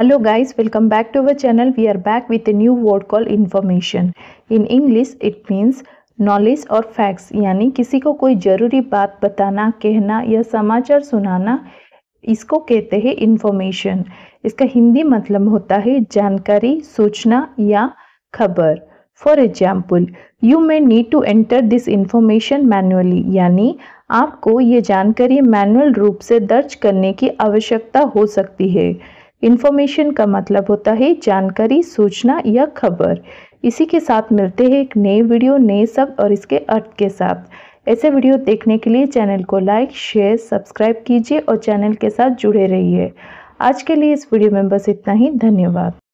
Hello guys, welcome back to our channel. We are back with a new word called information. In English, it means knowledge और facts यानी किसी को कोई ज़रूरी बात बताना कहना या समाचार सुनाना इसको कहते हैं इन्फॉर्मेशन इसका हिंदी मतलब होता है जानकारी सूचना या खबर for example you may need to enter this information manually यानी आपको ये जानकारी मैनुअल रूप से दर्ज करने की आवश्यकता हो सकती है इन्फॉर्मेशन का मतलब होता है जानकारी सूचना या खबर इसी के साथ मिलते हैं एक नए वीडियो नए शब्द और इसके अर्थ के साथ ऐसे वीडियो देखने के लिए चैनल को लाइक शेयर सब्सक्राइब कीजिए और चैनल के साथ जुड़े रहिए आज के लिए इस वीडियो में बस इतना ही धन्यवाद